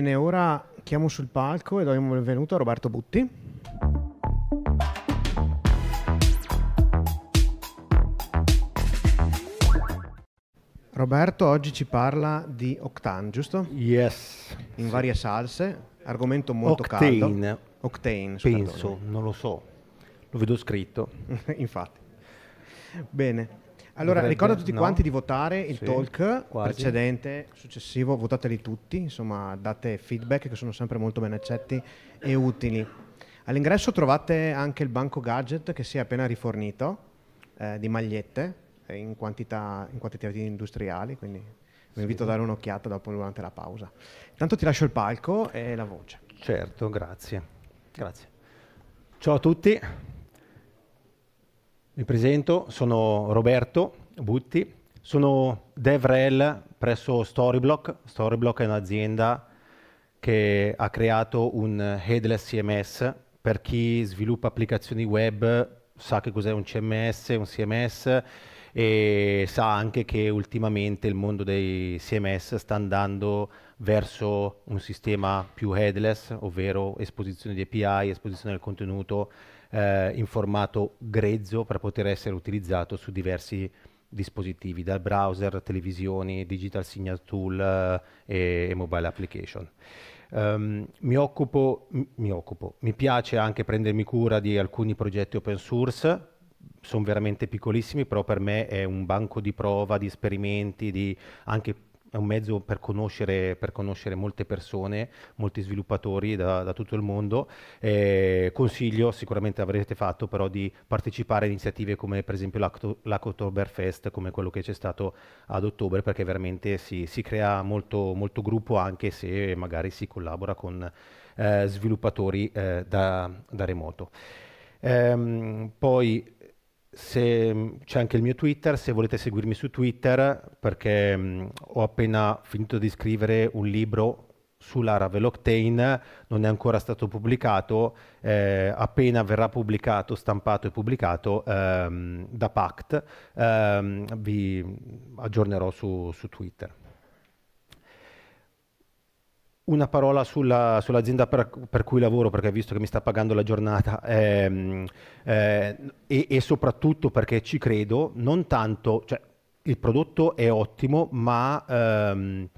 Bene, ora chiamo sul palco e do il benvenuto a Roberto Butti. Roberto oggi ci parla di Octane, giusto? Yes. In varie salse, argomento molto Octane. caldo. Octane. Penso, non lo so. Lo vedo scritto. Infatti. Bene. Allora, Dovrebbe, ricordo a tutti no? quanti di votare il sì, talk quasi. precedente, successivo, votateli tutti, insomma, date feedback che sono sempre molto ben accetti e utili. All'ingresso trovate anche il banco gadget che si è appena rifornito eh, di magliette eh, in, quantità, in quantitativi industriali, quindi sì. vi invito a dare un'occhiata dopo durante la pausa. Intanto ti lascio il palco e la voce. Certo, grazie. Grazie. Ciao a tutti. Mi presento, sono Roberto Butti, sono DevRel presso Storyblock. Storyblock è un'azienda che ha creato un headless CMS. Per chi sviluppa applicazioni web sa che cos'è un CMS, un CMS e sa anche che ultimamente il mondo dei CMS sta andando verso un sistema più headless, ovvero esposizione di API, esposizione del contenuto eh, in formato grezzo per poter essere utilizzato su diversi dispositivi, dal browser, televisioni, digital signal tool eh, e, mobile application. Um, mi, occupo, mi occupo, mi piace anche prendermi cura di alcuni progetti open source, sono veramente piccolissimi, però per me è un banco di prova, di esperimenti, di anche è un mezzo per conoscere, per conoscere molte persone, molti sviluppatori da, da tutto il mondo. Eh, consiglio, sicuramente avrete fatto, però di partecipare a iniziative come per esempio l'Octoberfest, come quello che c'è stato ad ottobre, perché veramente si, si crea molto, molto, gruppo anche se magari si collabora con eh, sviluppatori eh, da, da, remoto. Ehm, poi se, mm, c'è anche il mio Twitter, se volete seguirmi su Twitter, perché mh, mm, ho appena finito di scrivere un libro sulla Ravel Octane, non è ancora stato pubblicato, eh, appena verrà pubblicato, stampato e pubblicato ehm, da Pact, ehm, vi aggiornerò su, su Twitter. Una parola sulla, sull'azienda per, per, cui lavoro, perché visto che mi sta pagando la giornata, ehm, eh, e, e, soprattutto perché ci credo, non tanto, cioè il prodotto è ottimo, ma ehm,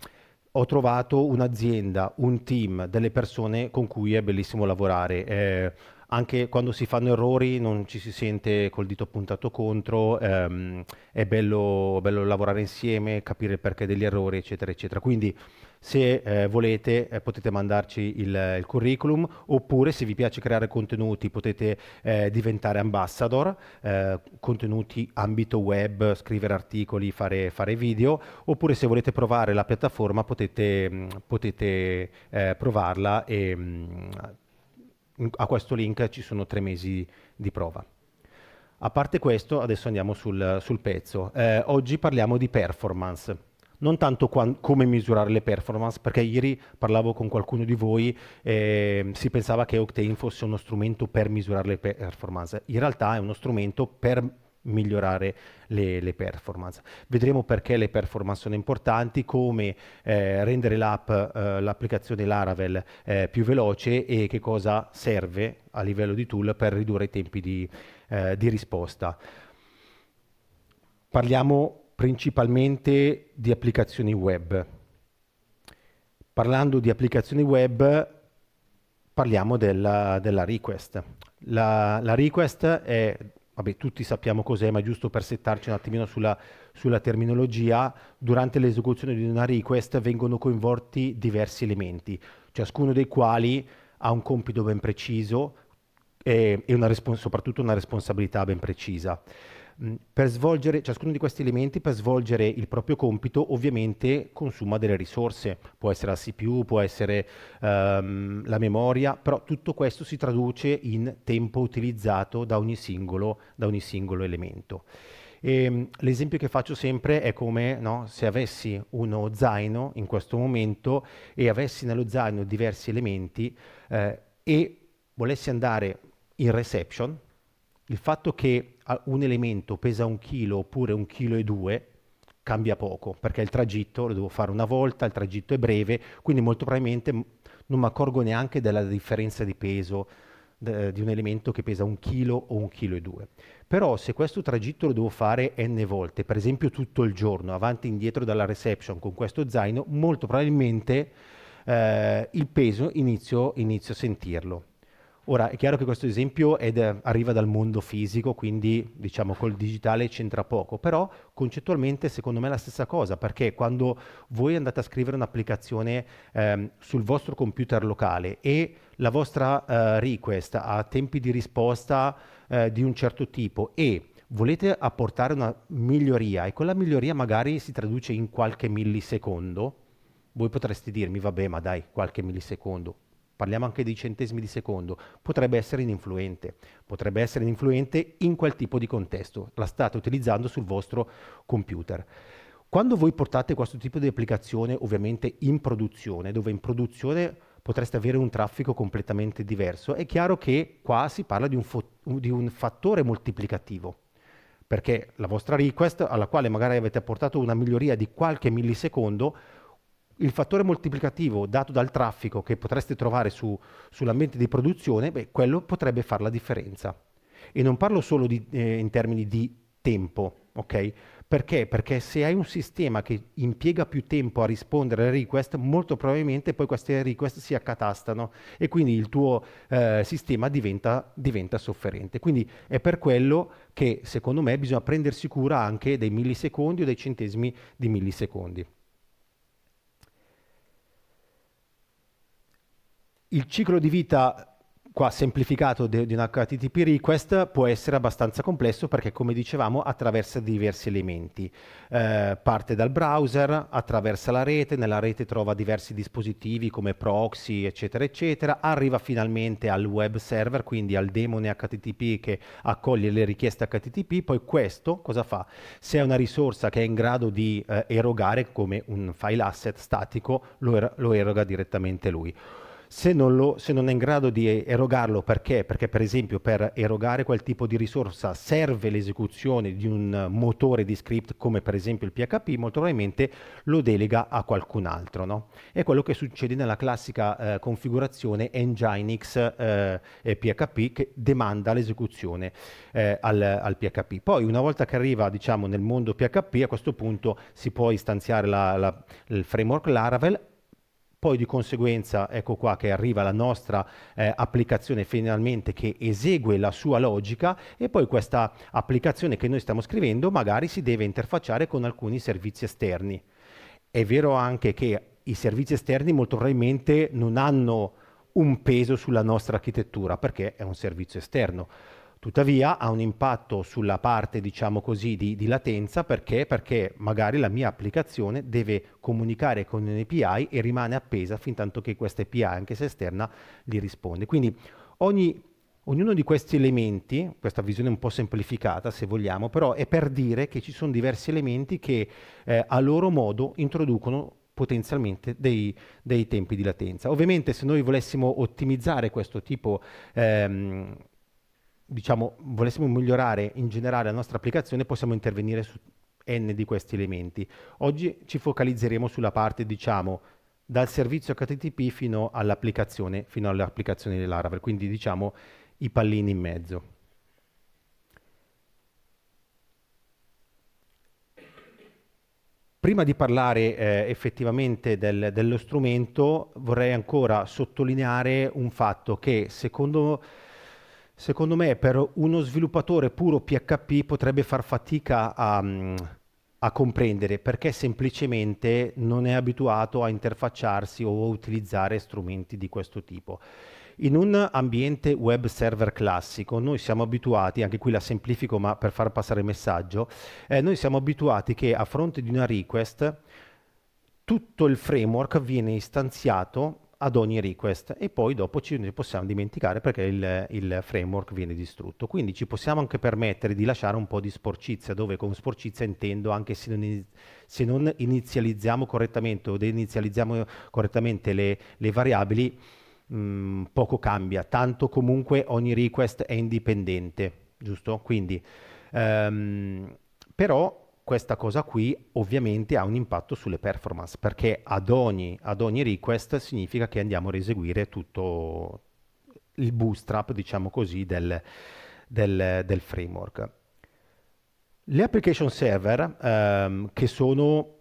ho trovato un'azienda, un team, delle persone con cui è bellissimo lavorare. Eh, anche quando si fanno errori non ci si sente col dito puntato contro, ehm, è bello, bello lavorare insieme, capire il perché degli errori, eccetera, eccetera. Quindi se eh, volete eh, potete mandarci il, il, curriculum oppure se vi piace creare contenuti potete eh, diventare ambassador, eh, contenuti ambito web, scrivere articoli, fare, fare, video oppure se volete provare la piattaforma potete, mm, potete eh, provarla e mh, mm, a questo link ci sono tre mesi di prova. A parte questo, adesso andiamo sul, sul pezzo. Eh, oggi parliamo di performance non tanto qua, come misurare le performance, perché ieri parlavo con qualcuno di voi, e ehm, si pensava che Octane fosse uno strumento per misurare le performance, in realtà è uno strumento per migliorare le, le, performance. Vedremo perché le performance sono importanti, come eh, rendere l'app, eh, l'applicazione Laravel eh, più veloce e che cosa serve a livello di tool per ridurre i tempi di, eh, di risposta. Parliamo principalmente di applicazioni web. Parlando di applicazioni web parliamo della, della request. La, la, request è, vabbè tutti sappiamo cos'è, ma giusto per settarci un attimino sulla, sulla terminologia, durante l'esecuzione di una request vengono coinvolti diversi elementi, ciascuno dei quali ha un compito ben preciso e, e una soprattutto una responsabilità ben precisa per svolgere ciascuno di questi elementi per svolgere il proprio compito ovviamente consuma delle risorse può essere la CPU può essere um, la memoria però tutto questo si traduce in tempo utilizzato da ogni singolo, da ogni singolo elemento ehm, l'esempio che faccio sempre è come no, se avessi uno zaino in questo momento e avessi nello zaino diversi elementi eh, e volessi andare in reception il fatto che ah, un elemento pesa un chilo oppure un chilo e due cambia poco, perché il tragitto lo devo fare una volta, il tragitto è breve, quindi molto probabilmente non mi accorgo neanche della differenza di peso di un elemento che pesa un chilo o un chilo e due. Però se questo tragitto lo devo fare n volte, per esempio tutto il giorno, avanti e indietro dalla reception con questo zaino, molto probabilmente eh, il peso inizio, inizio a sentirlo. Ora è chiaro che questo esempio è, eh, arriva dal mondo fisico, quindi diciamo col digitale c'entra poco, però concettualmente secondo me è la stessa cosa, perché quando voi andate a scrivere un'applicazione ehm, sul vostro computer locale e la vostra eh, request ha tempi di risposta eh, di un certo tipo e volete apportare una miglioria e quella miglioria magari si traduce in qualche millisecondo, voi potreste dirmi vabbè ma dai qualche millisecondo, parliamo anche di centesimi di secondo, potrebbe essere ininfluente, potrebbe essere ininfluente in quel tipo di contesto, la state utilizzando sul vostro computer. Quando voi portate questo tipo di applicazione ovviamente in produzione, dove in produzione potreste avere un traffico completamente diverso, è chiaro che qua si parla di un, fo- di un fattore moltiplicativo, perché la vostra request alla quale magari avete apportato una miglioria di qualche millisecondo il fattore moltiplicativo dato dal traffico che potreste trovare su, sull'ambiente di produzione, beh, quello potrebbe fare la differenza. E non parlo solo di, eh, in termini di tempo, ok? Perché? Perché se hai un sistema che impiega più tempo a rispondere alle request, molto probabilmente poi queste request si accatastano e quindi il tuo eh, sistema diventa, diventa, sofferente. Quindi è per quello che secondo me bisogna prendersi cura anche dei millisecondi o dei centesimi di millisecondi. il ciclo di vita qua semplificato de, di un HTTP request può essere abbastanza complesso perché come dicevamo attraversa diversi elementi eh, parte dal browser attraversa la rete nella rete trova diversi dispositivi come proxy eccetera eccetera arriva finalmente al web server quindi al demone HTTP che accoglie le richieste HTTP poi questo cosa fa se è una risorsa che è in grado di eh, erogare come un file asset statico lo, er lo eroga direttamente lui se non, lo, se non, è in grado di erogarlo perché? Perché per esempio per erogare quel tipo di risorsa serve l'esecuzione di un motore di script come per esempio il PHP, molto probabilmente lo delega a qualcun altro. No? È quello che succede nella classica eh, configurazione Nginx eh, PHP che demanda l'esecuzione eh, al, al, PHP. Poi una volta che arriva diciamo, nel mondo PHP a questo punto si può istanziare la, la, il framework Laravel poi di conseguenza ecco qua che arriva la nostra eh, applicazione finalmente che esegue la sua logica e poi questa applicazione che noi stiamo scrivendo magari si deve interfacciare con alcuni servizi esterni. È vero anche che i servizi esterni molto probabilmente non hanno un peso sulla nostra architettura perché è un servizio esterno Tuttavia ha un impatto sulla parte, diciamo così, di, di, latenza perché? perché magari la mia applicazione deve comunicare con un API e rimane appesa fin tanto che questa API, anche se esterna, gli risponde. Quindi ogni Ognuno di questi elementi, questa visione un po' semplificata se vogliamo, però è per dire che ci sono diversi elementi che eh, a loro modo introducono potenzialmente dei, dei, tempi di latenza. Ovviamente se noi volessimo ottimizzare questo tipo ehm, diciamo, volessimo migliorare in generale la nostra applicazione, possiamo intervenire su n di questi elementi. Oggi ci focalizzeremo sulla parte, diciamo, dal servizio HTTP fino all'applicazione, fino all'applicazione di quindi diciamo i pallini in mezzo. Prima di parlare eh, effettivamente del, dello strumento vorrei ancora sottolineare un fatto che secondo secondo me per uno sviluppatore puro PHP potrebbe far fatica a, a, comprendere perché semplicemente non è abituato a interfacciarsi o a utilizzare strumenti di questo tipo. In un ambiente web server classico noi siamo abituati, anche qui la semplifico ma per far passare il messaggio, eh, noi siamo abituati che a fronte di una request tutto il framework viene istanziato ad ogni request e poi dopo ci possiamo dimenticare perché il, il, framework viene distrutto. Quindi ci possiamo anche permettere di lasciare un po' di sporcizia, dove con sporcizia intendo anche se non, se non inizializziamo correttamente o deinizializziamo correttamente le, le variabili, mh, mm, poco cambia, tanto comunque ogni request è indipendente, giusto? Quindi, um, però questa cosa qui ovviamente ha un impatto sulle performance perché ad ogni, ad ogni request significa che andiamo a eseguire tutto il bootstrap, diciamo così, del, del, del framework. Le application server ehm, che sono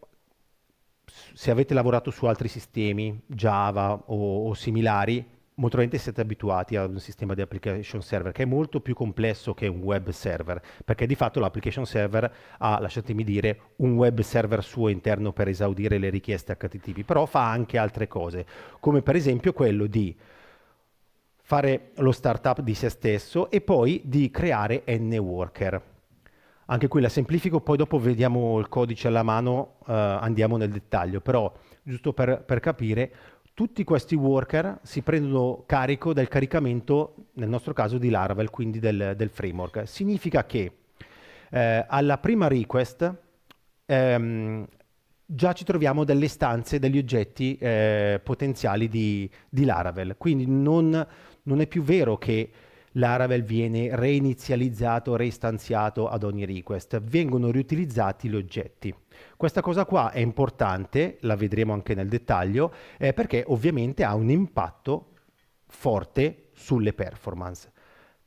se avete lavorato su altri sistemi, Java o, o similari, molto probabilmente siete abituati a un sistema di application server che è molto più complesso che un web server, perché di fatto l'application server ha, lasciatemi dire, un web server suo interno per esaudire le richieste HTTP, però fa anche altre cose, come per esempio quello di fare lo startup di se stesso e poi di creare N-worker. Anche qui la semplifico, poi dopo vediamo il codice alla mano, eh, andiamo nel dettaglio, però giusto per, per capire tutti questi worker si prendono carico del caricamento, nel nostro caso di Laravel, quindi del, del framework. Significa che eh, alla prima request ehm, già ci troviamo delle stanze, degli oggetti eh, potenziali di, di, Laravel. Quindi non, non è più vero che Laravel viene reinizializzato, reistanziato ad ogni request. Vengono riutilizzati gli oggetti. Questa cosa qua è importante, la vedremo anche nel dettaglio, eh, perché ovviamente ha un impatto forte sulle performance.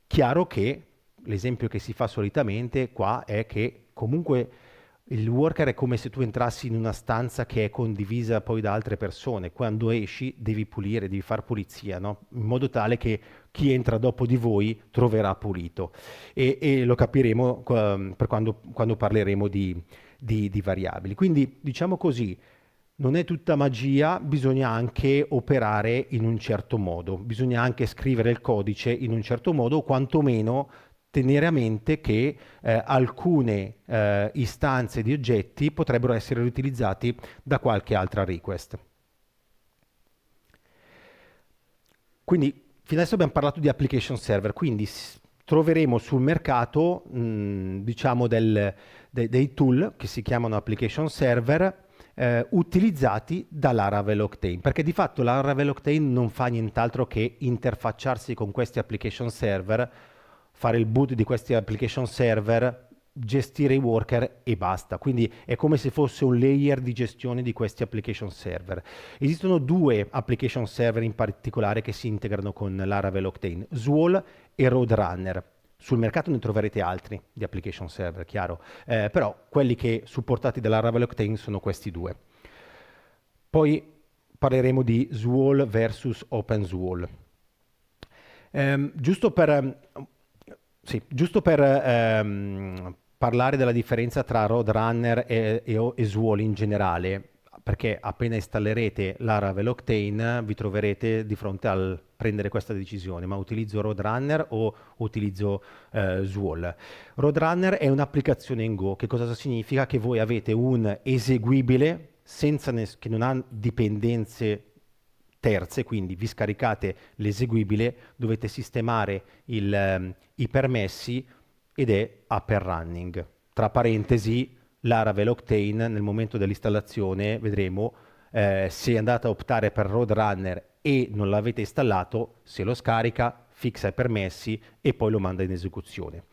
Chiaro che l'esempio che si fa solitamente qua è che comunque il worker è come se tu entrassi in una stanza che è condivisa poi da altre persone. Quando esci devi pulire, devi far pulizia, no? in modo tale che chi entra dopo di voi troverà pulito. E, e lo capiremo um, quando, quando, parleremo di, di, di variabili. Quindi diciamo così, non è tutta magia, bisogna anche operare in un certo modo, bisogna anche scrivere il codice in un certo modo o quantomeno tenere a mente che eh, alcune eh, istanze di oggetti potrebbero essere riutilizzati da qualche altra request. Quindi, fino adesso abbiamo parlato di application server, quindi troveremo sul mercato mh, diciamo del, de, dei tool che si chiamano application server eh, utilizzati da Laravel Octane, perché di fatto Laravel Octane non fa nient'altro che interfacciarsi con questi application server fare il boot di questi application server, gestire i worker e basta. Quindi è come se fosse un layer di gestione di questi application server. Esistono due application server in particolare che si integrano con Laravel Octane, Swall e Roadrunner. Sul mercato ne troverete altri di application server, chiaro, eh, però quelli che supportati da Laravel Octane sono questi due. Poi parleremo di Swall versus OpenSwall. Um, ehm, giusto per sì, giusto per ehm, parlare della differenza tra Roadrunner e, e, e Suol in generale, perché appena installerete la Ravel Octane vi troverete di fronte al prendere questa decisione, ma utilizzo Roadrunner o utilizzo eh, Swall. Roadrunner è un'applicazione in Go, che cosa significa? Che voi avete un eseguibile senza che non ha dipendenze terze, quindi vi scaricate l'eseguibile, dovete sistemare il, ehm, i permessi ed è up and running. Tra parentesi, Laravel Octane nel momento dell'installazione vedremo eh, se andate a optare per Roadrunner e non l'avete installato, se lo scarica, fixa i permessi e poi lo manda in esecuzione.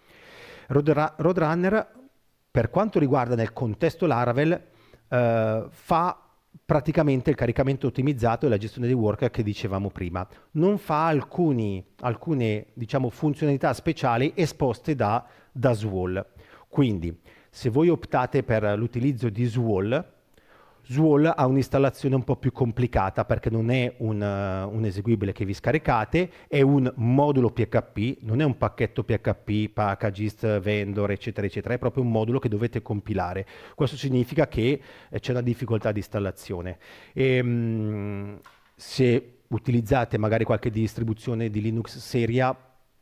Road, Roadrunner, per quanto riguarda nel contesto Laravel, eh, fa praticamente il caricamento ottimizzato e la gestione dei worker che dicevamo prima. Non fa alcuni, alcune diciamo, funzionalità speciali esposte da, da Swall. Quindi se voi optate per l'utilizzo di Swall, Zwall ha un'installazione un po' più complicata perché non è un, uh, un, eseguibile che vi scaricate, è un modulo PHP, non è un pacchetto PHP, packagist, vendor, eccetera, eccetera, è proprio un modulo che dovete compilare. Questo significa che eh, c'è una difficoltà di installazione. E, ehm, mh, se utilizzate magari qualche distribuzione di Linux seria,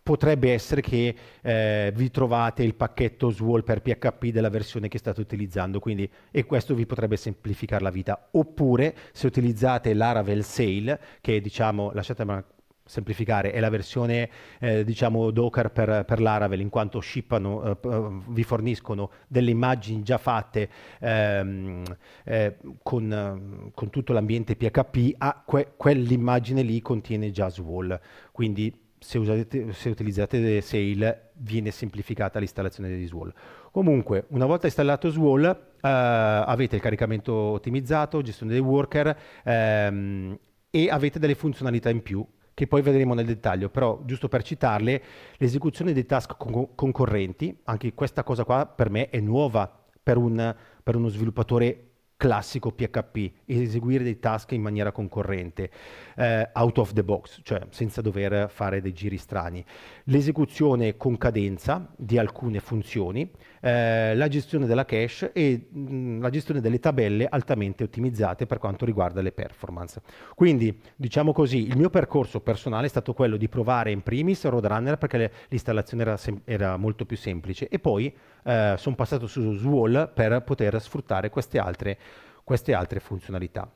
potrebbe essere che eh, vi trovate il pacchetto SWOL per PHP della versione che state utilizzando, quindi, e questo vi potrebbe semplificare la vita. Oppure se utilizzate l'Aravel Sale, che diciamo, lasciatemi semplificare, è la versione eh, diciamo Docker per, per l'Aravel in quanto shippano, eh, eh vi forniscono delle immagini già fatte ehm, eh, con, con, tutto l'ambiente PHP, ah, que- quell'immagine lì contiene già Swall, quindi se, usate, se utilizzate Sail viene semplificata l'installazione di Swall. Comunque, una volta installato Swall, eh, avete il caricamento ottimizzato, gestione dei worker ehm, e avete delle funzionalità in più che poi vedremo nel dettaglio, però giusto per citarle, l'esecuzione dei task con- concorrenti, anche questa cosa qua per me è nuova per, un, per uno sviluppatore classico PHP, eseguire dei task in maniera concorrente, eh, out of the box, cioè senza dover fare dei giri strani. L'esecuzione con cadenza di alcune funzioni, eh, la gestione della cache e mh, mm, la gestione delle tabelle altamente ottimizzate per quanto riguarda le performance. Quindi, diciamo così, il mio percorso personale è stato quello di provare in primis Roadrunner perché l'installazione era, era molto più semplice e poi eh, sono passato su Swall per poter sfruttare queste altre, queste altre funzionalità.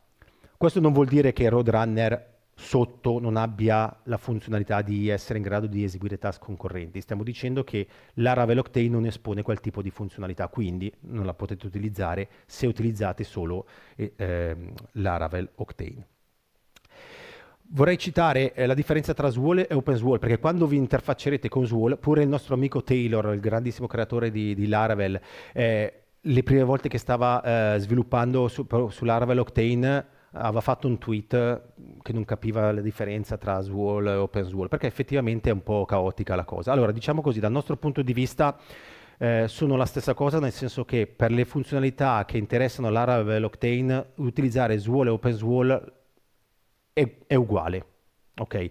Questo non vuol dire che Roadrunner sotto non abbia la funzionalità di essere in grado di eseguire task concorrenti. Stiamo dicendo che la Ravel Octane non espone quel tipo di funzionalità, quindi non la potete utilizzare se utilizzate solo eh, ehm, la Ravel Octane. Vorrei citare eh, la differenza tra Swole e OpenSwole, perché quando vi interfaccerete con Swole, pure il nostro amico Taylor, il grandissimo creatore di, di Laravel, eh, le prime volte che stava eh, sviluppando su, su Laravel Octane aveva fatto un tweet che non capiva la differenza tra Swole e OpenSwole, perché effettivamente è un po' caotica la cosa. Allora, diciamo così, dal nostro punto di vista eh, sono la stessa cosa, nel senso che per le funzionalità che interessano Laravel Octane, utilizzare Swole e OpenSwole è, è uguale. Okay.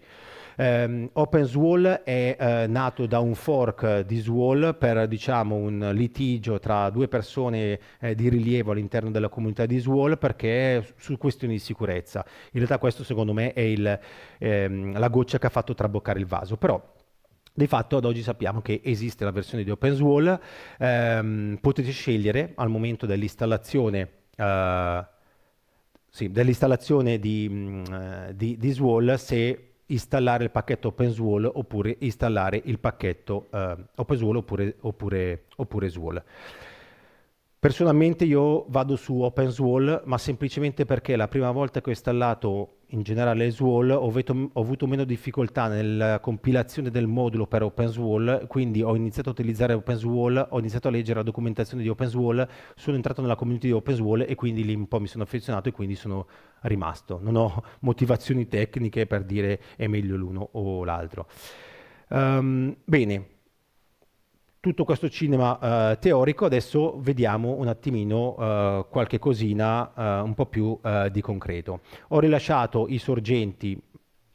Um, ehm, OpenSwall è uh, nato da un fork di Swall per diciamo, un litigio tra due persone eh, di rilievo all'interno della comunità di Swall perché su questioni di sicurezza. In realtà questo secondo me è il, ehm, la goccia che ha fatto traboccare il vaso, però di fatto ad oggi sappiamo che esiste la versione di OpenSwall, ehm, potete scegliere al momento dell'installazione eh, sì, dell'installazione di, mm, eh, di, di SWOL se installare il pacchetto OpenSWOL oppure installare il pacchetto eh, OpenSWOL oppure, oppure, oppure SWOL. Personalmente io vado su OpenSwall, ma semplicemente perché la prima volta che ho installato in generale Swall ho, ho, avuto meno difficoltà nella compilazione del modulo per OpenSwall, quindi ho iniziato a utilizzare OpenSwall, ho iniziato a leggere la documentazione di OpenSwall, sono entrato nella community di OpenSwall e quindi lì un po' mi sono affezionato e quindi sono rimasto. Non ho motivazioni tecniche per dire è meglio l'uno o l'altro. Um, bene, tutto questo cinema eh, teorico, adesso vediamo un attimino eh, qualche cosina eh, un po' più eh, di concreto. Ho rilasciato i sorgenti,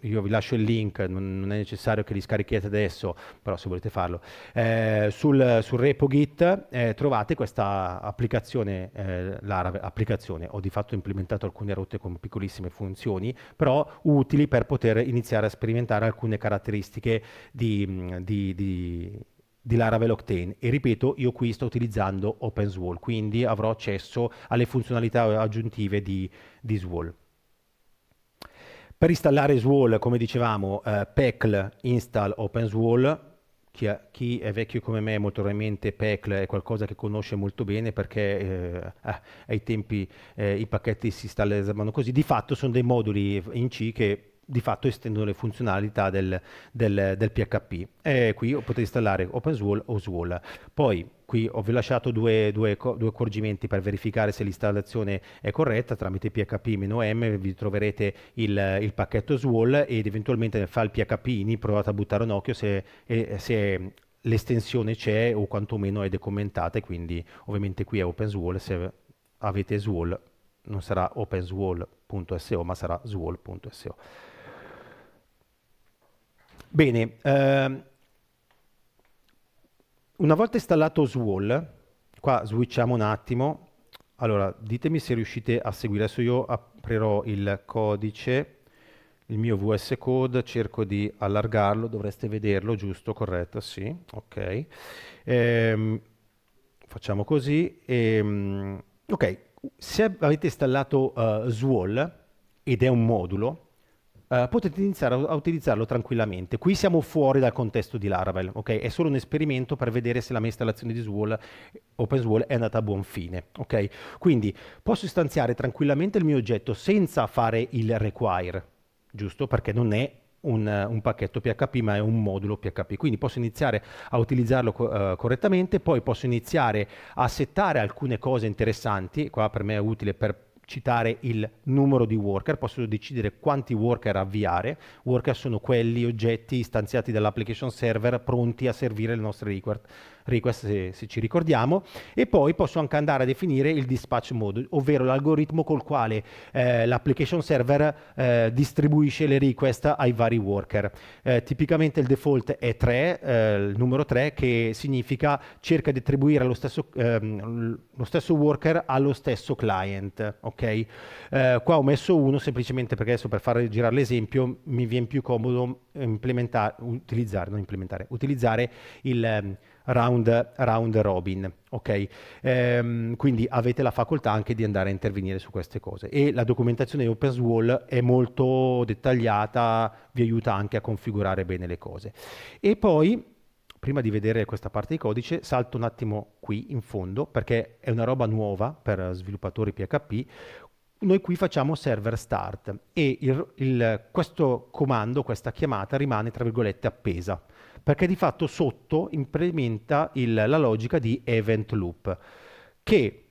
io vi lascio il link, non, non, è necessario che li scarichiate adesso, però se volete farlo, eh, sul, sul RepoGit eh, trovate questa applicazione, l'applicazione, ho di fatto implementato alcune rotte con piccolissime funzioni, però utili per poter iniziare a sperimentare alcune caratteristiche di, di, di di Laravel Octane e ripeto io qui sto utilizzando OpenSwall quindi avrò accesso alle funzionalità aggiuntive di, di Swall. Per installare Swall come dicevamo eh, PECL install OpenSwall chi è, chi è, vecchio come me molto probabilmente PECL è qualcosa che conosce molto bene perché eh, ah, ai tempi eh, i pacchetti si installavano così, di fatto sono dei moduli in C che di fatto estendono le funzionalità del, del, del PHP. E qui potete installare OpenSwall o SWOL. Poi qui ho vi lasciato due, due, due, accorgimenti per verificare se l'installazione è corretta tramite php-m vi troverete il, il pacchetto swall ed eventualmente nel file php ini provate a buttare un occhio se, se l'estensione c'è o quantomeno è decommentata quindi ovviamente qui è OpenSwall. se avete swall non sarà openswall.so ma sarà swall.so Bene, ehm, una volta installato Swall, qua switchiamo un attimo, allora ditemi se riuscite a seguire, adesso io aprirò il codice, il mio VS Code, cerco di allargarlo, dovreste vederlo, giusto, corretto, sì, ok. Ehm, facciamo così, ehm, ok, se avete installato uh, Swall, ed è un modulo, eh, potete iniziare a, utilizzarlo tranquillamente. Qui siamo fuori dal contesto di Laravel, ok? È solo un esperimento per vedere se la mia installazione di Swall, OpenSwall è andata a buon fine, ok? Quindi posso istanziare tranquillamente il mio oggetto senza fare il require, giusto? Perché non è un, un pacchetto PHP ma è un modulo PHP, quindi posso iniziare a utilizzarlo co uh, correttamente, poi posso iniziare a settare alcune cose interessanti, qua per me è utile per citare il numero di worker, posso decidere quanti worker avviare. Worker sono quelli, oggetti stanziati dall'application server pronti a servire le nostre request request se, se, ci ricordiamo, e poi posso anche andare a definire il dispatch mode, ovvero l'algoritmo col quale eh, l'application server eh, distribuisce le request ai vari worker. Eh, tipicamente il default è 3, eh, il numero 3, che significa cerca di attribuire lo stesso, ehm, lo stesso worker allo stesso client. Okay? Eh, qua ho messo uno semplicemente perché adesso per far girare l'esempio mi viene più comodo implementare, utilizzare, non implementare, utilizzare il ehm, round, round robin. Ok, Ehm, quindi avete la facoltà anche di andare a intervenire su queste cose. E la documentazione di OpenSwall è molto dettagliata, vi aiuta anche a configurare bene le cose. E poi prima di vedere questa parte di codice, salto un attimo qui in fondo perché è una roba nuova per sviluppatori PHP. Noi qui facciamo server start e il, il, questo comando, questa chiamata rimane tra virgolette appesa perché di fatto sotto implementa il, la logica di event loop, che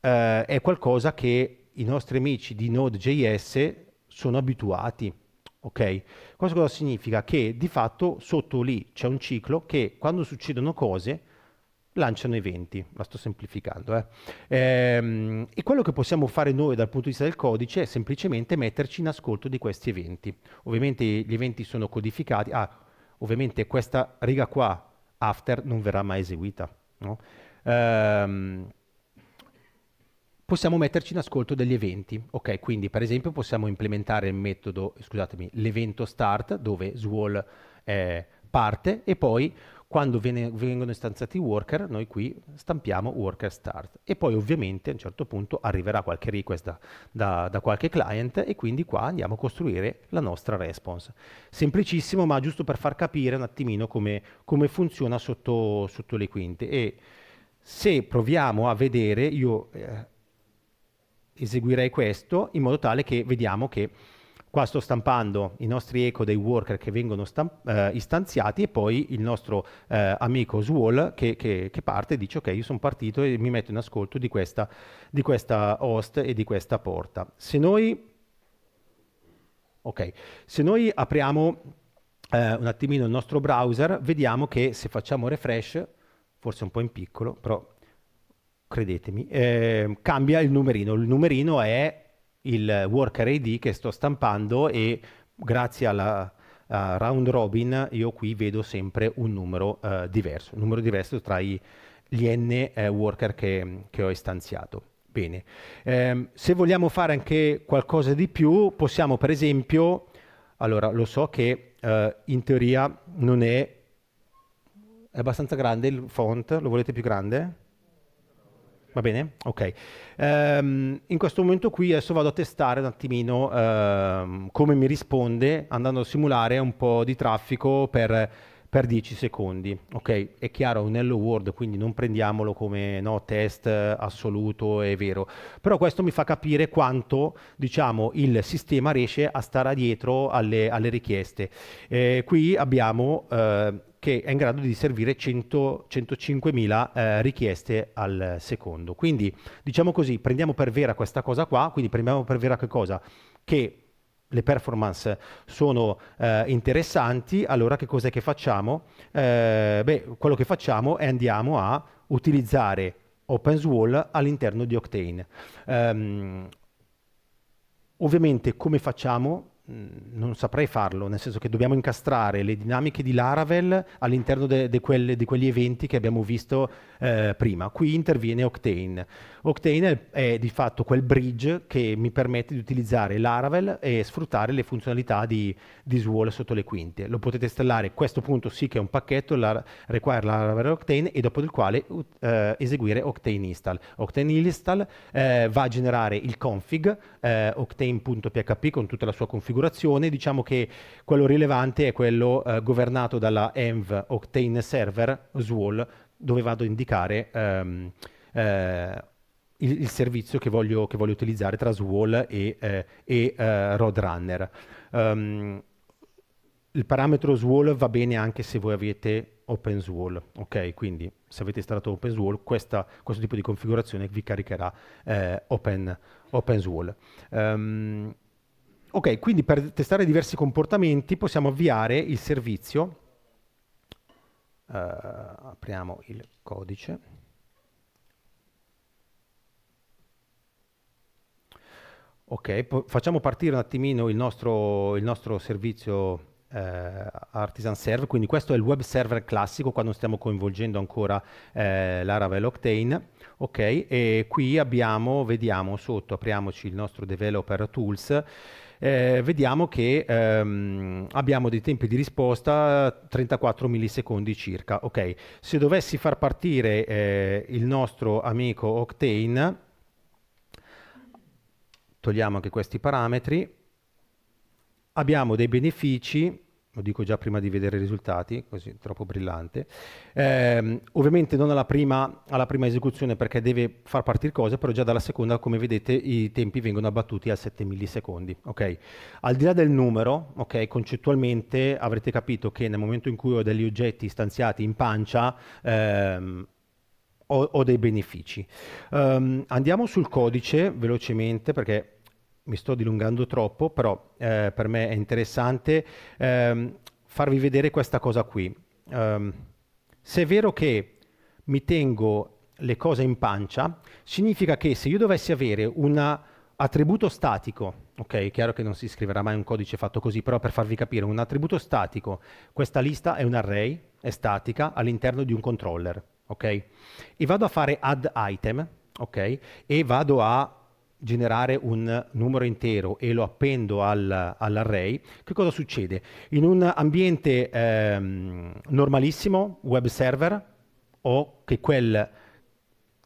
eh, è qualcosa che i nostri amici di Node.js sono abituati. Okay? Questo cosa significa? Che di fatto sotto lì c'è un ciclo che quando succedono cose lanciano eventi, la sto semplificando. Eh. Ehm, e quello che possiamo fare noi dal punto di vista del codice è semplicemente metterci in ascolto di questi eventi. Ovviamente gli eventi sono codificati. Ah, Ovviamente questa riga qua, after, non verrà mai eseguita. No? Ehm, possiamo metterci in ascolto degli eventi, ok? Quindi per esempio possiamo implementare il metodo, scusatemi, l'evento start dove Swall eh, parte e poi quando viene, vengono istanziati i worker, noi qui stampiamo worker start e poi ovviamente a un certo punto arriverà qualche request da, da, da qualche client e quindi qua andiamo a costruire la nostra response. Semplicissimo, ma giusto per far capire un attimino come, come funziona sotto, sotto, le quinte. E se proviamo a vedere, io eh, eseguirei questo in modo tale che vediamo che Qua sto stampando i nostri eco dei worker che vengono eh, istanziati e poi il nostro eh, amico Swall che, che, che, parte e dice ok io sono partito e mi metto in ascolto di questa, di questa host e di questa porta. Se noi, okay, se noi apriamo eh, un attimino il nostro browser vediamo che se facciamo refresh, forse un po' in piccolo, però credetemi, ehm, cambia il numerino. Il numerino è il worker ID che sto stampando e grazie alla uh, round robin io qui vedo sempre un numero uh, diverso, un numero diverso tra i, gli n uh, worker che, che, ho istanziato. Bene, eh, se vogliamo fare anche qualcosa di più possiamo per esempio, allora lo so che eh, in teoria non è, è abbastanza grande il font, lo volete più grande? Va bene? Ok. Um, in questo momento qui adesso vado a testare un attimino uh, come mi risponde andando a simulare un po' di traffico per per 10 secondi. Ok, è chiaro, è un hello world, quindi non prendiamolo come no, test assoluto, è vero. Però questo mi fa capire quanto diciamo, il sistema riesce a stare dietro alle, alle richieste. Eh, qui abbiamo eh, che è in grado di servire 105.000 eh, richieste al secondo. Quindi diciamo così, prendiamo per vera questa cosa qua, quindi prendiamo per vera che cosa? Che le performance sono eh, interessanti, allora che cos'è che facciamo? Eh, beh, quello che facciamo è andiamo a utilizzare OpenSwall all'interno di Octane. Um, ovviamente come facciamo? Mm, non saprei farlo, nel senso che dobbiamo incastrare le dinamiche di Laravel all'interno di quegli eventi che abbiamo visto eh, prima. Qui interviene Octane. Octane è, di fatto quel bridge che mi permette di utilizzare Laravel e sfruttare le funzionalità di, di Swole sotto le quinte. Lo potete installare, questo punto sì che è un pacchetto, la, require Laravel Octane e dopo il quale uh, eseguire Octane install. Octane install eh, va a generare il config eh, octane.php con tutta la sua configurazione configurazione, diciamo che quello rilevante è quello eh, governato dalla env Octane Server SWOL, dove vado a indicare ehm, eh, il, il, servizio che voglio, che voglio, utilizzare tra SWOL e, eh, e eh, Roadrunner. Um, il parametro SWOL va bene anche se voi avete OpenSWOL, ok? Quindi se avete installato OpenSWOL, questo tipo di configurazione vi caricherà eh, Open, OpenSWOL. Um, ehm, Ok, quindi per testare diversi comportamenti possiamo avviare il servizio. Uh, apriamo il codice. Ok, facciamo partire un attimino il nostro, il nostro servizio eh, Artisan Serve, quindi questo è il web server classico quando stiamo coinvolgendo ancora eh, Laravel Octane Ok, e qui abbiamo, vediamo sotto, apriamoci il nostro developer tools, eh, vediamo che ehm, abbiamo dei tempi di risposta 34 millisecondi circa. Ok, se dovessi far partire eh, il nostro amico Octane, togliamo anche questi parametri, abbiamo dei benefici lo dico già prima di vedere i risultati, così troppo brillante. Eh, ovviamente non alla prima, alla prima, esecuzione perché deve far partire cose, però già dalla seconda, come vedete, i tempi vengono abbattuti a 7 millisecondi. Okay? Al di là del numero, okay, concettualmente avrete capito che nel momento in cui ho degli oggetti stanziati in pancia, ehm, ho, ho, dei benefici. Um, andiamo sul codice velocemente perché mi sto dilungando troppo, però eh, per me è interessante ehm, farvi vedere questa cosa qui. Um, se è vero che mi tengo le cose in pancia, significa che se io dovessi avere un attributo statico, ok, chiaro che non si scriverà mai un codice fatto così, però per farvi capire, un attributo statico, questa lista è un array, è statica, all'interno di un controller, ok? E vado a fare add item, ok? E vado a generare un numero intero e lo appendo al, all'array, che cosa succede? In un ambiente ehm, normalissimo, web server, ho che, quel,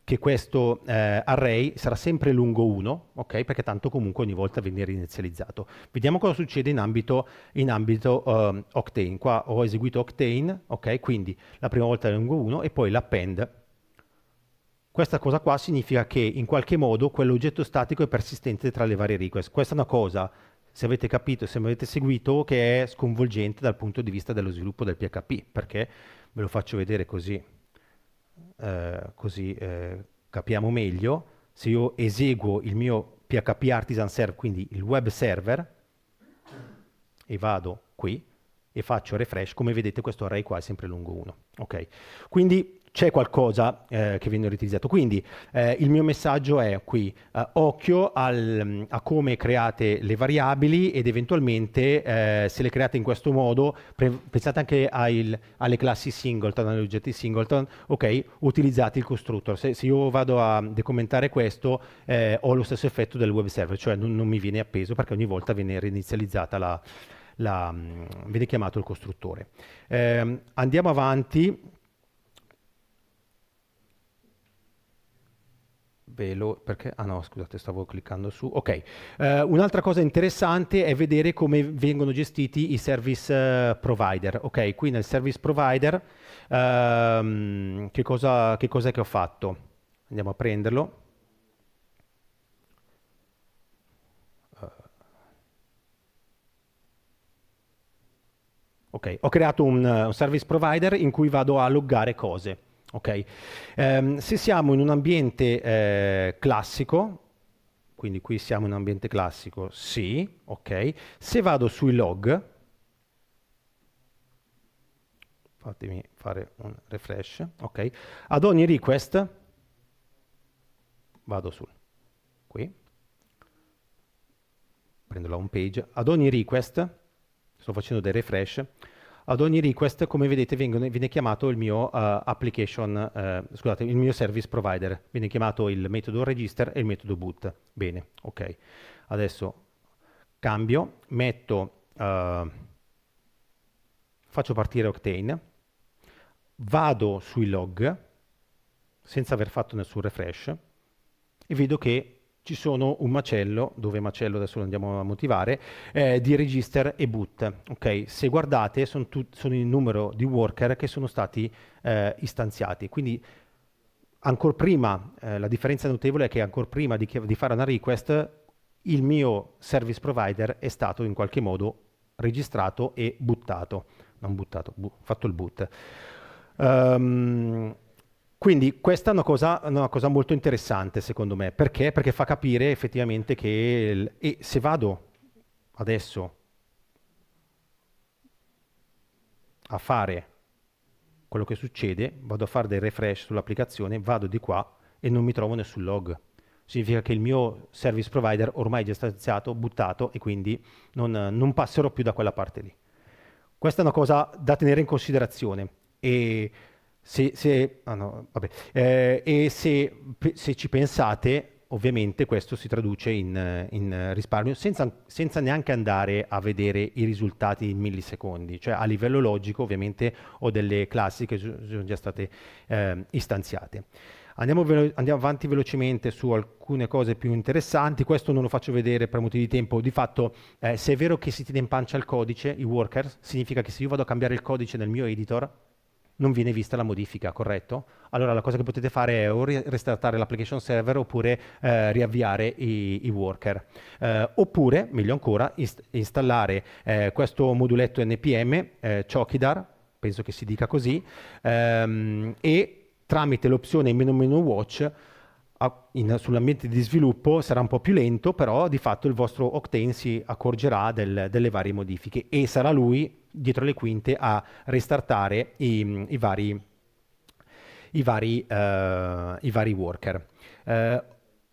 che questo eh, array sarà sempre lungo 1, okay? perché tanto comunque ogni volta viene inizializzato. Vediamo cosa succede in ambito, in ambito um, Octane. Qua ho eseguito Octane, okay? quindi la prima volta è lungo 1 e poi l'append questa cosa qua significa che in qualche modo quell'oggetto statico è persistente tra le varie request. Questa è una cosa, se avete capito, se mi avete seguito, che è sconvolgente dal punto di vista dello sviluppo del PHP, perché ve lo faccio vedere così, eh, così eh, capiamo meglio. Se io eseguo il mio PHP Artisan Server, quindi il web server, e vado qui, e faccio refresh, come vedete questo array qua è sempre lungo 1. Okay. Quindi c'è qualcosa eh, che viene riutilizzato. Quindi eh, il mio messaggio è qui, eh, occhio al, a come create le variabili ed eventualmente eh, se le create in questo modo, pre- pensate anche il, alle classi singleton, agli oggetti singleton, ok, utilizzate il constructor. Se, se io vado a decommentare questo eh, ho lo stesso effetto del web server, cioè non, non mi viene appeso perché ogni volta viene reinizializzata la... la mm, viene chiamato il costruttore. Ehm, andiamo avanti velo perché ah no scusate stavo cliccando su ok uh, un'altra cosa interessante è vedere come vengono gestiti i service eh, provider ok qui nel service provider uh, che cosa che cos'è che ho fatto andiamo a prenderlo eh. Ok, ho creato un, un service provider in cui vado a loggare cose. Okay. Eh, se siamo in un ambiente eh, classico, quindi qui siamo in un ambiente classico, sì, ok. Se vado sui log, fatemi fare un refresh, ok. Ad ogni request vado sul qui, prendo la home page, ad ogni request, sto facendo dei refresh, ad ogni request, come vedete, vengono, viene chiamato il mio, uh, uh, scusate, il mio service provider, viene chiamato il metodo register e il metodo boot. Bene, ok. Adesso cambio, metto, uh, faccio partire Octane, vado sui log, senza aver fatto nessun refresh, e vedo che ci sono un macello, dove macello adesso lo andiamo a motivare, eh, di register e boot. Okay? Se guardate sono, sono, il numero di worker che sono stati eh, istanziati, quindi ancora prima, eh, la differenza notevole è che ancora prima di, di fare una request il mio service provider è stato in qualche modo registrato e buttato, non buttato, bu fatto il boot. Um, quindi questa è una cosa, una cosa molto interessante secondo me, perché? Perché fa capire effettivamente che il, e se vado adesso a fare quello che succede, vado a fare del refresh sull'applicazione, vado di qua e non mi trovo nessun log. Significa che il mio service provider ormai è già distanziato, buttato e quindi non, non, passerò più da quella parte lì. Questa è una cosa da tenere in considerazione e se, se, ah no, eh, e se, se, ci pensate, ovviamente questo si traduce in, in risparmio senza, senza, neanche andare a vedere i risultati in millisecondi, cioè a livello logico ovviamente ho delle classi che sono già state eh, istanziate. Andiamo, velo- andiamo, avanti velocemente su alcune cose più interessanti, questo non lo faccio vedere per motivi di tempo, di fatto eh, se è vero che si tiene in pancia il codice, i workers, significa che se io vado a cambiare il codice nel mio editor, non viene vista la modifica, corretto? Allora la cosa che potete fare è o restartare l'application server oppure eh, riavviare i, i worker. Eh, oppure, meglio ancora, inst installare eh, questo moduletto NPM, eh, Chokidar, penso che si dica così, ehm, e tramite l'opzione menu menu watch in, sull'ambiente di sviluppo sarà un po' più lento, però di fatto il vostro Octane si accorgerà del, delle varie modifiche e sarà lui dietro le quinte a restartare i, i, vari, i, vari, uh, i vari, worker. Uh,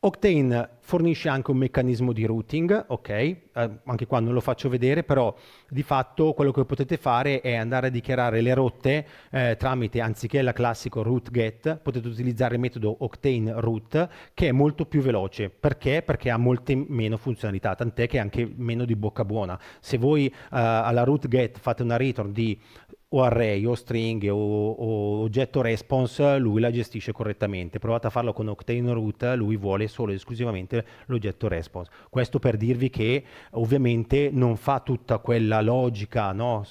Octane fornisce anche un meccanismo di routing, ok? Eh, anche qua non lo faccio vedere, però di fatto quello che potete fare è andare a dichiarare le rotte eh, tramite, anziché la classico root get, potete utilizzare il metodo Octane root che è molto più veloce. Perché? Perché ha molte meno funzionalità, tant'è che è anche meno di bocca buona. Se voi eh, alla root get fate una return di o array o string o, o, oggetto response lui la gestisce correttamente provate a farlo con Octane Root lui vuole solo ed esclusivamente l'oggetto response questo per dirvi che ovviamente non fa tutta quella logica no,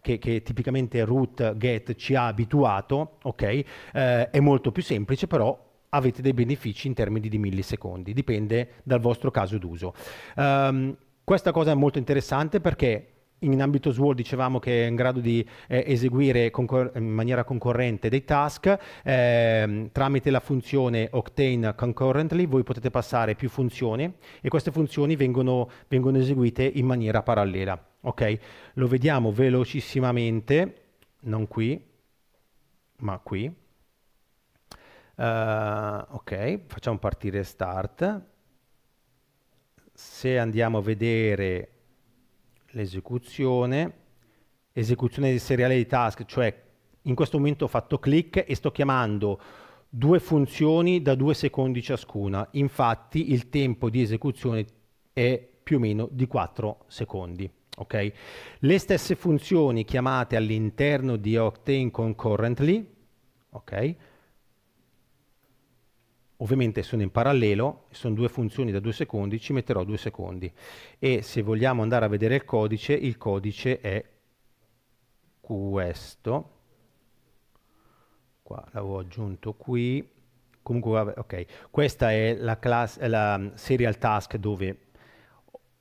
che, che, tipicamente root get ci ha abituato ok eh, è molto più semplice però avete dei benefici in termini di millisecondi dipende dal vostro caso d'uso um, questa cosa è molto interessante perché in ambito SWOL dicevamo che è in grado di eh, eseguire in maniera concorrente dei task eh, tramite la funzione Octane Concurrently voi potete passare più funzioni e queste funzioni vengono, vengono eseguite in maniera parallela ok lo vediamo velocissimamente non qui ma qui uh, ok facciamo partire start se andiamo a vedere l'esecuzione, esecuzione di seriale di task, cioè in questo momento ho fatto clic e sto chiamando due funzioni da due secondi ciascuna, infatti il tempo di esecuzione è più o meno di 4 secondi. Okay? Le stesse funzioni chiamate all'interno di Octane concurrently, okay? ovviamente sono in parallelo, sono due funzioni da due secondi, ci metterò due secondi. E se vogliamo andare a vedere il codice, il codice è questo. Qua l'avevo aggiunto qui. Comunque, ok, questa è la, class, la serial task dove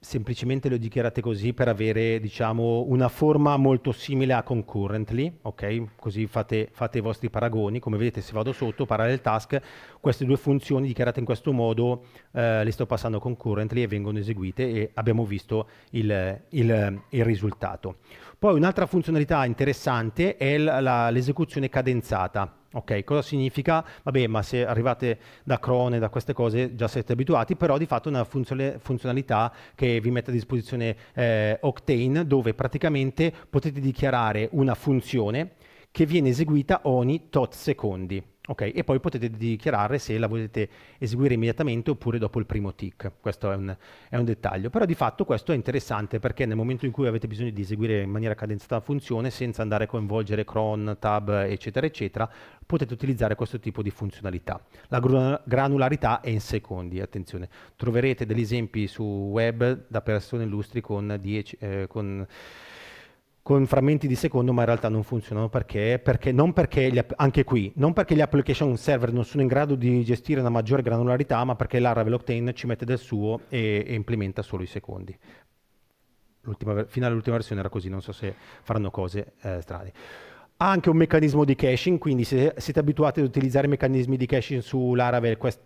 semplicemente le dichiarate così per avere diciamo, una forma molto simile a concurrently, ok Così fate, fate, i vostri paragoni, come vedete se vado sotto, parallel task, queste due funzioni dichiarate in questo modo eh, le sto passando concurrently e vengono eseguite e abbiamo visto il, il, il risultato. Poi un'altra funzionalità interessante è l'esecuzione cadenzata. Ok, cosa significa? Vabbè, ma se arrivate da Crone, da queste cose, già siete abituati, però di fatto è una funzionalità che vi mette a disposizione eh, Octane, dove praticamente potete dichiarare una funzione che viene eseguita ogni tot secondi. Okay, e poi potete dichiarare se la volete eseguire immediatamente oppure dopo il primo tick. Questo è un, è un, dettaglio. Però di fatto questo è interessante perché nel momento in cui avete bisogno di eseguire in maniera cadenzata la funzione senza andare a coinvolgere cron, tab, eccetera, eccetera, potete utilizzare questo tipo di funzionalità. La granularità è in secondi, attenzione. Troverete degli esempi su web da persone illustri con, 10, eh, con frammenti di secondo, ma in realtà non funzionano perché, perché, non perché gli, anche qui, non perché gli application server non sono in grado di gestire una maggiore granularità, ma perché l'Aravel Octane ci mette del suo e, e implementa solo i secondi. L'ultima, fino all'ultima versione era così, non so se faranno cose eh, strane. Ha anche un meccanismo di caching, quindi se siete abituati ad utilizzare meccanismi di caching su Laravel, quest,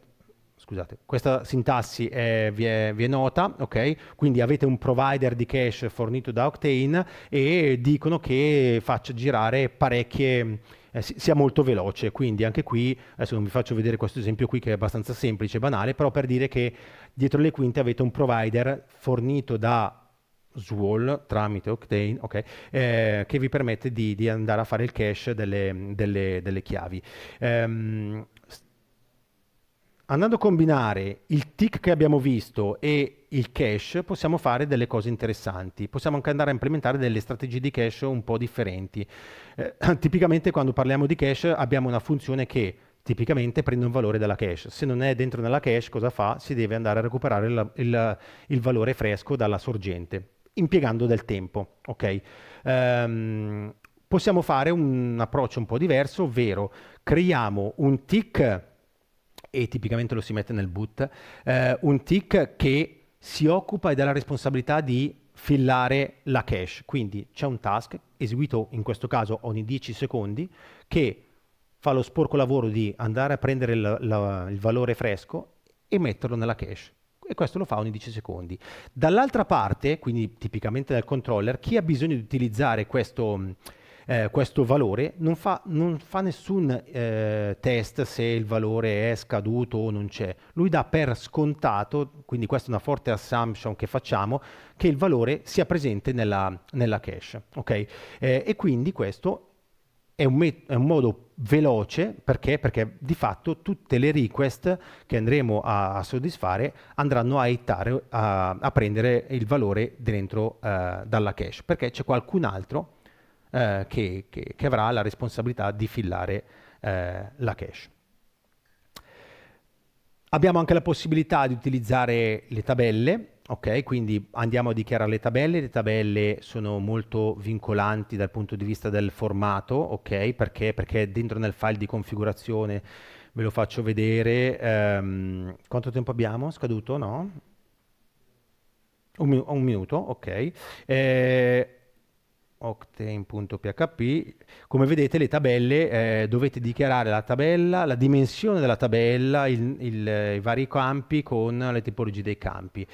scusate, questa sintassi è, vi, è, vi, è, nota, ok? Quindi avete un provider di cache fornito da Octane e dicono che faccia girare parecchie eh, sia molto veloce, quindi anche qui, adesso non vi faccio vedere questo esempio qui che è abbastanza semplice e banale, però per dire che dietro le quinte avete un provider fornito da Swall tramite Octane okay, eh, che vi permette di, di, andare a fare il cache delle, delle, delle chiavi. Um, andando a combinare il tick che abbiamo visto e il cache possiamo fare delle cose interessanti, possiamo anche andare a implementare delle strategie di cache un po' differenti. Eh, tipicamente quando parliamo di cache abbiamo una funzione che tipicamente prende un valore dalla cache, se non è dentro nella cache cosa fa? Si deve andare a recuperare il, il, il valore fresco dalla sorgente, impiegando del tempo. Okay? Um, possiamo fare un approccio un po' diverso, ovvero creiamo un tick e tipicamente lo si mette nel boot, eh, un tick che si occupa e dà la responsabilità di fillare la cache. Quindi c'è un task eseguito in questo caso ogni 10 secondi che fa lo sporco lavoro di andare a prendere il, la, il valore fresco e metterlo nella cache e questo lo fa ogni 10 secondi. Dall'altra parte, quindi tipicamente dal controller, chi ha bisogno di utilizzare questo, eh, questo valore, non fa, non fa nessun eh, test se il valore è scaduto o non c'è. Lui dà per scontato, quindi questa è una forte assumption che facciamo, che il valore sia presente nella, nella cache. Okay? Eh, e quindi questo è un, met- è un, modo veloce perché? perché? di fatto tutte le request che andremo a, a soddisfare andranno a, itare, a, a prendere il valore dentro uh, dalla cache perché c'è qualcun altro eh, che, che, che, avrà la responsabilità di fillare eh, la cache. Abbiamo anche la possibilità di utilizzare le tabelle, ok? Quindi andiamo a dichiarare le tabelle, le tabelle sono molto vincolanti dal punto di vista del formato, ok? Perché, perché dentro nel file di configurazione ve lo faccio vedere, ehm, quanto tempo abbiamo? Scaduto? No? Un, un minuto, ok. Eh, octane.php come vedete le tabelle eh, dovete dichiarare la tabella la dimensione della tabella il, il, i vari campi con le tipologie dei campi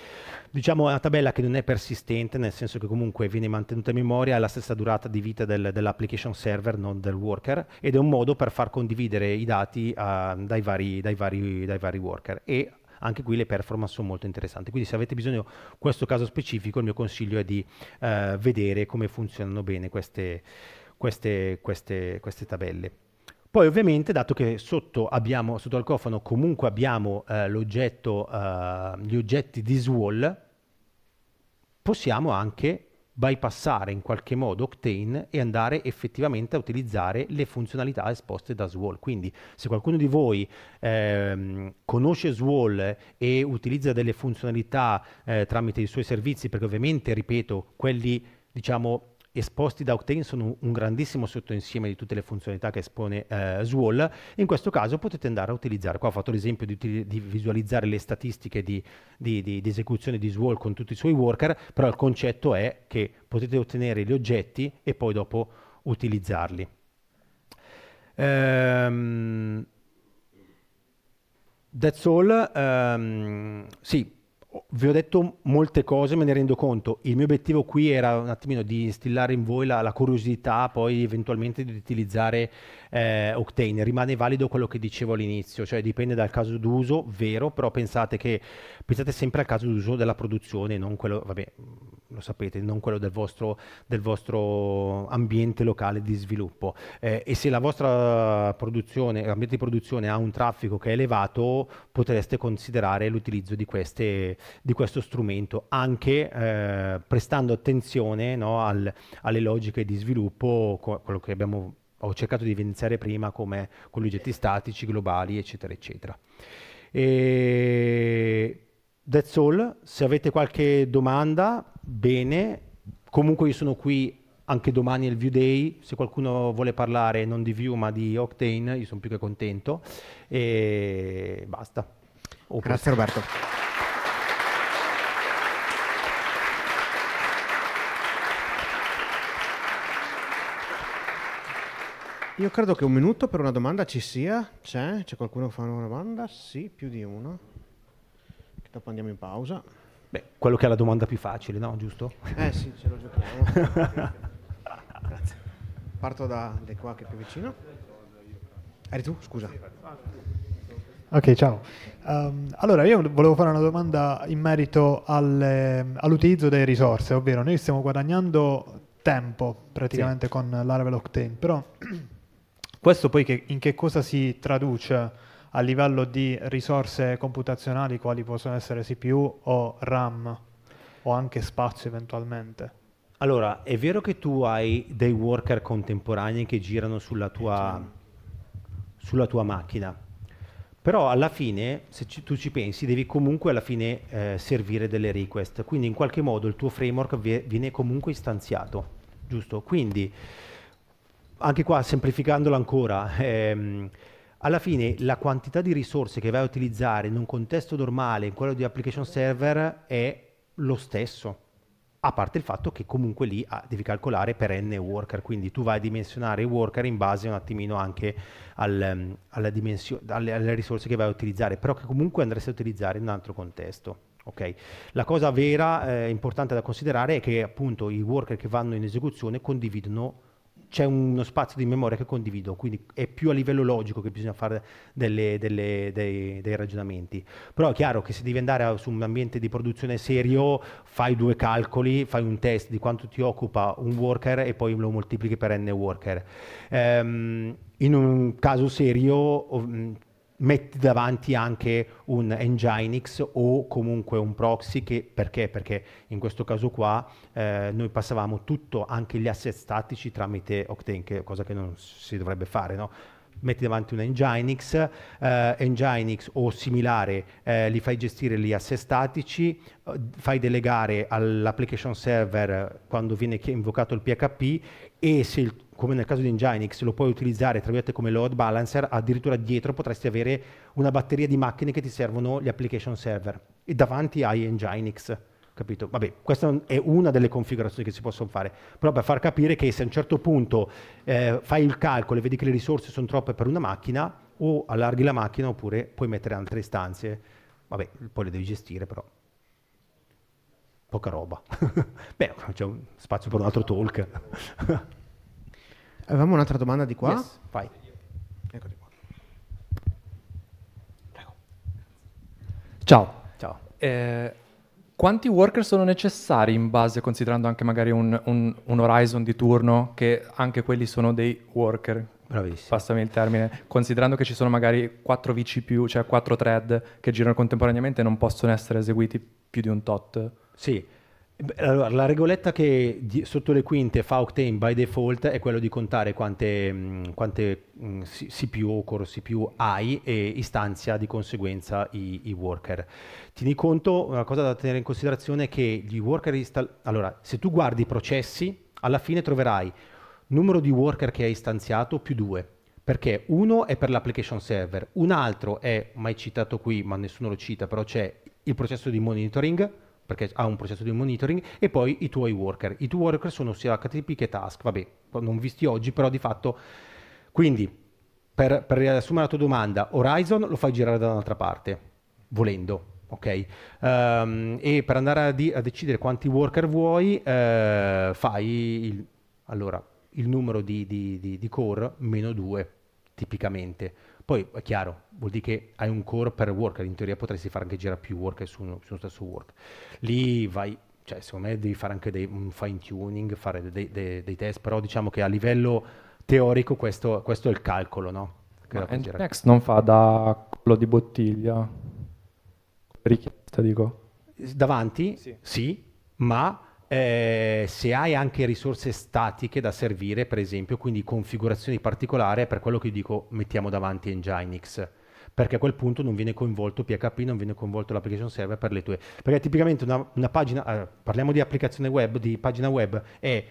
diciamo una tabella che non è persistente nel senso che comunque viene mantenuta in memoria ha la stessa durata di vita del, dell'application server non del worker ed è un modo per far condividere i dati uh, dai, vari, dai, vari, dai vari worker e anche qui le performance sono molto interessanti. Quindi se avete bisogno di questo caso specifico, il mio consiglio è di eh, vedere come funzionano bene queste, queste, queste, queste tabelle. Poi ovviamente, dato che sotto, abbiamo, sotto al cofano comunque abbiamo eh, l'oggetto, eh, gli oggetti di Swall, possiamo anche bypassare in qualche modo Octane e andare effettivamente a utilizzare le funzionalità esposte da Swall. Quindi se qualcuno di voi ehm, conosce Swall e utilizza delle funzionalità eh, tramite i suoi servizi, perché ovviamente, ripeto, quelli diciamo esposti da Octane sono un grandissimo sottoinsieme di tutte le funzionalità che espone eh, Swall. In questo caso potete andare a utilizzare, qua ho fatto l'esempio di, di visualizzare le statistiche di, di, di, di esecuzione di Swall con tutti i suoi worker, però il concetto è che potete ottenere gli oggetti e poi dopo utilizzarli. Um, that's all. Um, sì, vi ho detto molte cose, me ne rendo conto. Il mio obiettivo qui era un attimino di instillare in voi la, la curiosità, poi eventualmente di utilizzare eh, Octane. Rimane valido quello che dicevo all'inizio, cioè dipende dal caso d'uso, vero, però pensate che pensate sempre al caso d'uso della produzione, non quello, vabbè, lo sapete, non quello del vostro, del vostro ambiente locale di sviluppo. Eh, e se la vostra produzione, ambiente di produzione ha un traffico che è elevato, potreste considerare l'utilizzo di, queste, di questo strumento, anche eh, prestando attenzione no, al, alle logiche di sviluppo, quello che abbiamo, ho cercato di evidenziare prima come con gli oggetti statici, globali, eccetera, eccetera. E that's all. Se avete qualche domanda, bene. Comunque io sono qui anche domani è il view day, se qualcuno vuole parlare non di view ma di Octane, io sono più che contento. E basta. O Grazie Roberto. Io credo che un minuto per una domanda ci sia. C'è? C'è qualcuno che fa una domanda? Sì, più di uno dopo andiamo in pausa. Beh, quello che è la domanda più facile, no? Giusto? Eh sì, ce lo giochiamo. Grazie. Parto da, qua che è più vicino. Eri tu? Scusa. Ok, ciao. Um, allora, io volevo fare una domanda in merito al, all'utilizzo delle risorse, ovvero noi stiamo guadagnando tempo praticamente sì. con Laravel Octane, però questo poi che, in che cosa si traduce? a livello di risorse computazionali quali possono essere CPU o RAM o anche spazio eventualmente. Allora, è vero che tu hai dei worker contemporanei che girano sulla tua, sulla tua macchina, però alla fine, se ci, tu ci pensi, devi comunque alla fine eh, servire delle request, quindi in qualche modo il tuo framework vi, viene comunque istanziato, giusto? Quindi, anche qua semplificandolo ancora, ehm, alla fine la quantità di risorse che vai a utilizzare in un contesto normale, in quello di application server, è lo stesso. A parte il fatto che comunque lì ah, devi calcolare per n worker, quindi tu vai a dimensionare i worker in base un attimino anche al, ehm, dimensio- alle, alle, risorse che vai a utilizzare, però che comunque andresti a utilizzare in un altro contesto. Okay. La cosa vera, eh, importante da considerare è che appunto i worker che vanno in esecuzione condividono c'è uno spazio di memoria che condivido, quindi è più a livello logico che bisogna fare delle, delle, dei, dei, ragionamenti. Però è chiaro che se devi andare a, su un ambiente di produzione serio, fai due calcoli, fai un test di quanto ti occupa un worker e poi lo moltiplichi per n worker. Um, in un caso serio metti davanti anche un Nginx o comunque un proxy che, perché? Perché in questo caso qua eh, noi passavamo tutto, anche gli asset statici tramite Octane, che cosa che non si dovrebbe fare, no? metti davanti un Nginx, eh, Nginx o similare, eh, li fai gestire gli asset statici, eh, fai delegare all'application server eh, quando viene invocato il PHP e se il come nel caso di Nginx, lo puoi utilizzare tra virgolette come load balancer, addirittura dietro potresti avere una batteria di macchine che ti servono gli application server e davanti hai Nginx. Capito? Vabbè, questa è una delle configurazioni che si possono fare, però per far capire che se a un certo punto eh, fai il calcolo e vedi che le risorse sono troppe per una macchina, o allarghi la macchina oppure puoi mettere altre istanze, vabbè, poi le devi gestire però. Poca roba. Beh, c'è un spazio per un altro talk. Avevamo un'altra domanda di qua? Yes, vai. Eccoli qua. Prego. Ciao. Ciao. Eh, quanti worker sono necessari in base, considerando anche magari un, un, un Horizon di turno, che anche quelli sono dei worker? Bravissimo. Passami il termine. Considerando che ci sono magari 4 VC+, cioè 4 thread che girano contemporaneamente e non possono essere eseguiti più di un tot. Sì, eh, allora, la regoletta che di, sotto le quinte fa Octane by default è quella di contare quante, quante mh, CPU o core CPU hai e istanzia di conseguenza i, i, worker. Tieni conto, una cosa da tenere in considerazione è che gli worker install... Allora, se tu guardi i processi, alla fine troverai numero di worker che hai istanziato più due, perché uno è per l'application server, un altro è, mai citato qui, ma nessuno lo cita, però c'è il processo di monitoring, perché ha un processo di monitoring, e poi i tuoi worker. I tuoi worker sono sia HTTP che task, vabbè, non visti oggi, però di fatto... Quindi, per, per riassumere la tua domanda, Horizon lo fai girare da un'altra parte, volendo. Ok, um, e per andare a, di, a, decidere quanti worker vuoi, eh, fai il, allora, il numero di, di, di core meno 2 tipicamente poi è chiaro, vuol dire che hai un core per worker, in teoria potresti fare anche girare più worker su uno, su uno stesso work. Lì vai, cioè secondo me devi fare anche dei, un fine tuning, fare dei, dei, dei, test, però diciamo che a livello teorico questo, questo è il calcolo, no? Che Next non fa da collo di bottiglia, richiesta dico. Davanti? Sì, sì ma eh, se hai anche risorse statiche da servire, per esempio, quindi configurazioni particolari, è per quello che dico mettiamo davanti Nginx perché a quel punto non viene coinvolto PHP, non viene coinvolto l'application server per le tue. Perché tipicamente una, una pagina, eh, parliamo di applicazione web, di pagina web, è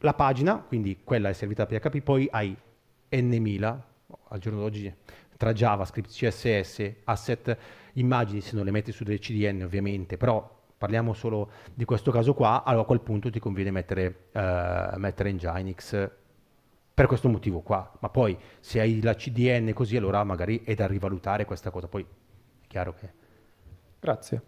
la pagina, quindi quella è servita da PHP, poi hai N1000, al giorno d'oggi tra JavaScript, CSS, asset, immagini, se non le metti su delle CDN ovviamente, però parliamo solo di questo caso qua, allora a quel punto ti conviene mettere, eh, mettere Nginx per questo motivo qua, ma poi se hai la CDN così allora magari è da rivalutare questa cosa, poi è chiaro che... Grazie.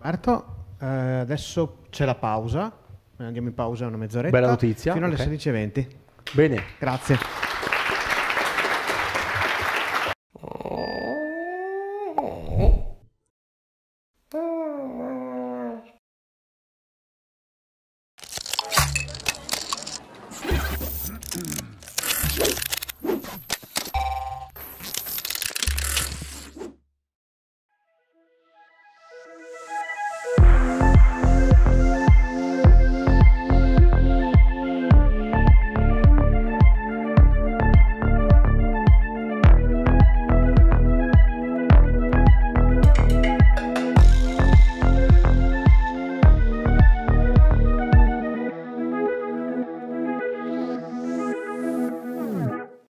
Marto, eh, adesso c'è la pausa, andiamo in pausa una mezz'oretta. Bella notizia. Fino alle okay. 16.20. Bene. Grazie.